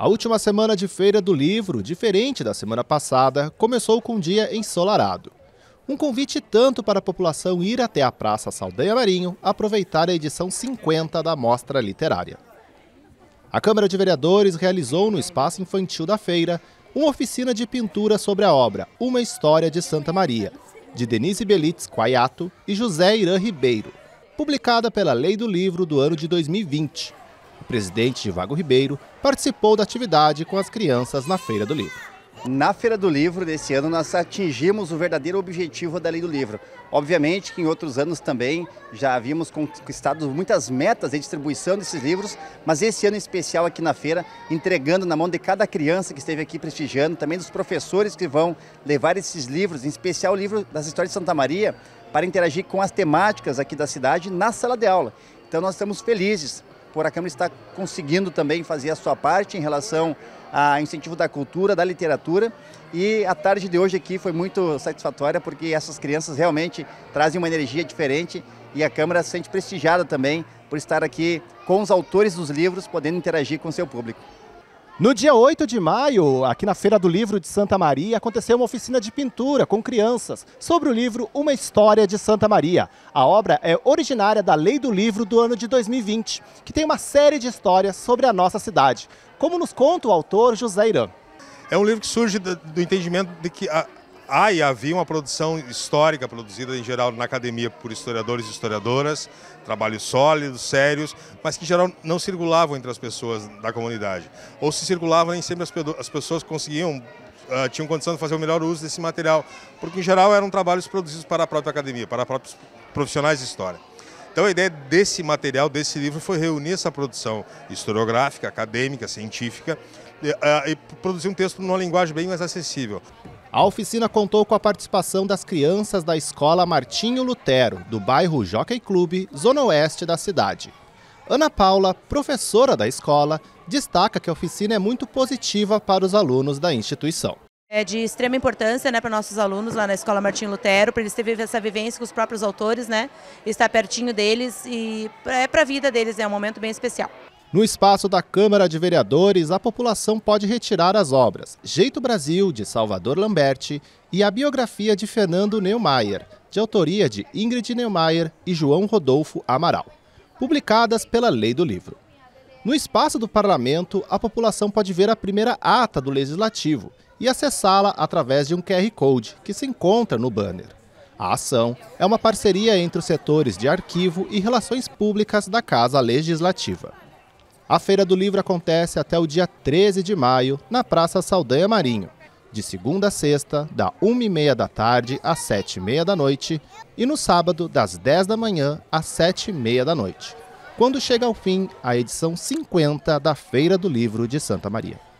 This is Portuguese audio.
A última semana de Feira do Livro, diferente da semana passada, começou com um dia ensolarado. Um convite tanto para a população ir até a Praça Saldanha Marinho aproveitar a edição 50 da Mostra Literária. A Câmara de Vereadores realizou no espaço infantil da feira uma oficina de pintura sobre a obra Uma História de Santa Maria, de Denise Belitz Quaiato e José Irã Ribeiro, publicada pela Lei do Livro do ano de 2020 presidente Vago Ribeiro, participou da atividade com as crianças na Feira do Livro. Na Feira do Livro desse ano, nós atingimos o verdadeiro objetivo da Lei do Livro. Obviamente que em outros anos também já havíamos conquistado muitas metas de distribuição desses livros, mas esse ano em especial aqui na feira, entregando na mão de cada criança que esteve aqui prestigiando, também dos professores que vão levar esses livros, em especial o livro das histórias de Santa Maria, para interagir com as temáticas aqui da cidade na sala de aula. Então nós estamos felizes por a Câmara está conseguindo também fazer a sua parte em relação ao incentivo da cultura, da literatura. E a tarde de hoje aqui foi muito satisfatória porque essas crianças realmente trazem uma energia diferente e a Câmara se sente prestigiada também por estar aqui com os autores dos livros, podendo interagir com o seu público. No dia 8 de maio, aqui na Feira do Livro de Santa Maria, aconteceu uma oficina de pintura com crianças sobre o livro Uma História de Santa Maria. A obra é originária da Lei do Livro do ano de 2020, que tem uma série de histórias sobre a nossa cidade, como nos conta o autor José Irã. É um livro que surge do entendimento de que a, ah, e havia uma produção histórica produzida em geral na academia por historiadores e historiadoras, trabalhos sólidos, sérios, mas que em geral não circulavam entre as pessoas da comunidade. Ou se circulavam, nem sempre as pessoas conseguiam Uh, tinham condição de fazer o melhor uso desse material, porque em geral eram trabalhos produzidos para a própria academia, para próprios profissionais de história. Então a ideia desse material, desse livro, foi reunir essa produção historiográfica, acadêmica, científica, e, uh, e produzir um texto numa linguagem bem mais acessível. A oficina contou com a participação das crianças da escola Martinho Lutero, do bairro Jockey Clube, zona oeste da cidade. Ana Paula, professora da escola, destaca que a oficina é muito positiva para os alunos da instituição. É de extrema importância né, para nossos alunos lá na Escola Martinho Lutero, para eles terem essa vivência com os próprios autores, né, estar pertinho deles e é para a vida deles, né, é um momento bem especial. No espaço da Câmara de Vereadores, a população pode retirar as obras Jeito Brasil, de Salvador Lamberti, e a biografia de Fernando Neumayer, de autoria de Ingrid Neumayer e João Rodolfo Amaral, publicadas pela Lei do Livro. No espaço do parlamento, a população pode ver a primeira ata do legislativo e acessá-la através de um QR Code que se encontra no banner. A ação é uma parceria entre os setores de arquivo e relações públicas da Casa Legislativa. A Feira do Livro acontece até o dia 13 de maio, na Praça Saldanha Marinho, de segunda a sexta, da 1h30 da tarde às 7h30 da noite, e no sábado, das 10 da manhã às 7h30 da noite, quando chega ao fim a edição 50 da Feira do Livro de Santa Maria.